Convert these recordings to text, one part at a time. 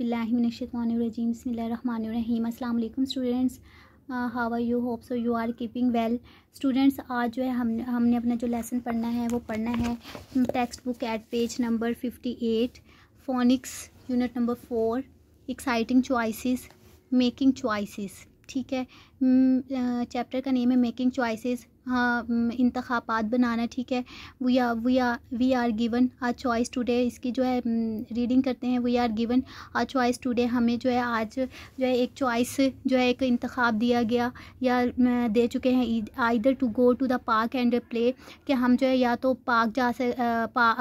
बसमिल्लाशतवानरजीम बसमीम अल्लाम students how are you hope so you are keeping well students आज जो है हम हमने अपना जो लेसन पढ़ना है वो पढ़ना है text book at page number fifty eight phonics unit number four exciting choices making choices ठीक है चैप्टर हम्म, का नेम है मेकिंग चॉइसेस हाँ, इंतबात बनाना ठीक है we are we are we are given a choice today इसकी जो है रीडिंग करते हैं we are given a choice today हमें जो है आज जो है एक चॉइस जो है एक इंतखब दिया गया या दे चुके हैं either to go to the park and play कि हम जो है या तो पार्क जा से पा,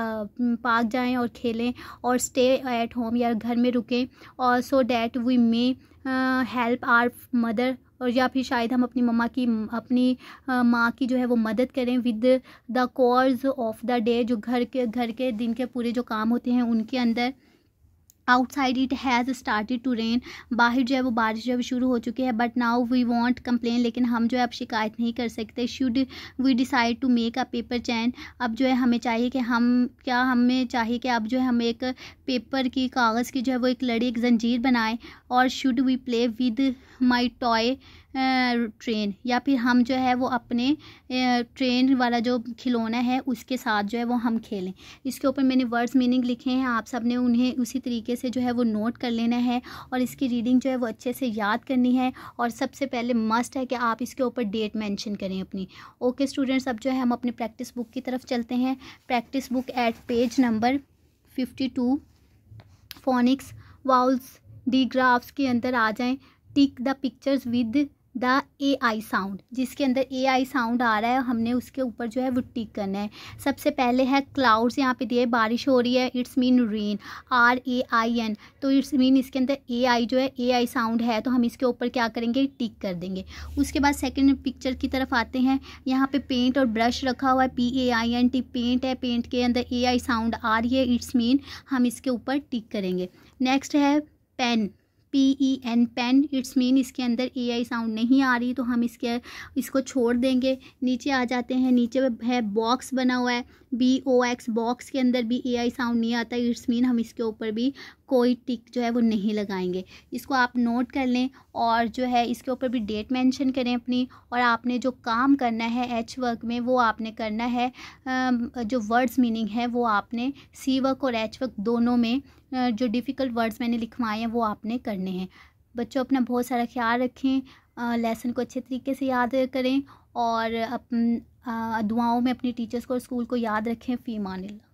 पार्क जाएँ और खेलें और स्टे एट होम या घर में रुकें और so that we may help our mother और या फिर शायद हम अपनी मम्मा की अपनी माँ की जो है वो मदद करें विद द कॉज ऑफ द डे जो घर के घर के दिन के पूरे जो काम होते हैं उनके अंदर outside it has started to rain बाहर जो है वो बारिश जो है शुरू हो चुकी है but now we won't complain लेकिन हम जो है अब शिकायत नहीं कर सकते should we decide to make a paper chain अब जो है हमें चाहिए कि हम क्या हमें चाहिए कि अब जो है हम एक पेपर की कागज़ की जो है वो एक लड़ी एक जंजीर बनाएं और should we play with my toy train या फिर हम जो है वो अपने ट्रेन वाला जो खिलौना है उसके साथ जो है वो हम खेलें इसके ऊपर मैंने वर्ड्स मीनिंग लिखे हैं आप सब ने उन्हें उसी तरीके से जो है वो नोट कर लेना है और इसकी रीडिंग जो है वो अच्छे से याद करनी है और सबसे पहले मस्ट है कि आप इसके ऊपर डेट मेंशन करें अपनी ओके स्टूडेंट्स अब जो है हम अपने प्रैक्टिस बुक की तरफ चलते हैं practice book at page number fifty two phonics vowels digraphs के अंदर आ जाएं tick the pictures with the A I sound जिसके अंदर ए आई साउंड आ रहा है हमने उसके ऊपर जो है वो टिक करना है सबसे पहले है क्लाउड्स यहाँ पे दिए बारिश हो रही है it's mean rain R A I N तो इट्स मीन इसके अंदर ए आई जो है ए आई साउंड है तो हम इसके ऊपर क्या करेंगे टिक कर देंगे उसके बाद सेकेंड पिक्चर की तरफ आते हैं यहाँ पे पेंट और ब्रश रखा हुआ है P A I N T paint है पेंट के अंदर ए आई साउंड आ रही है इट्स मीन हम इसके ऊपर टिक करेंगे नेक्स्ट है pen P E N pen it's mean इसके अंदर ए आई साउंड नहीं आ रही तो हम इसके इसको छोड़ देंगे नीचे आ जाते हैं नीचे है बॉक्स बना हुआ है बी ओ एक्स बॉक्स के अंदर भी ए आई साउंड नहीं आता इट्स मीन हम इसके ऊपर भी कोई टिक जो है वो नहीं लगाएंगे इसको आप नोट कर लें और जो है इसके ऊपर भी डेट मेंशन करें अपनी और आपने जो काम करना है एच वर्क में वो आपने करना है जो वर्ड्स मीनिंग है वो आपने सी वर्क और एच वर्क दोनों में जो डिफ़िकल्ट वर्ड्स मैंने लिखवाए हैं वो आपने करने हैं बच्चों अपना बहुत सारा ख्याल रखें लेसन को अच्छे तरीके से याद करें और अपन दुआओं में अपने टीचर्स को और स्कूल को याद रखें फ़ी मानिल्ला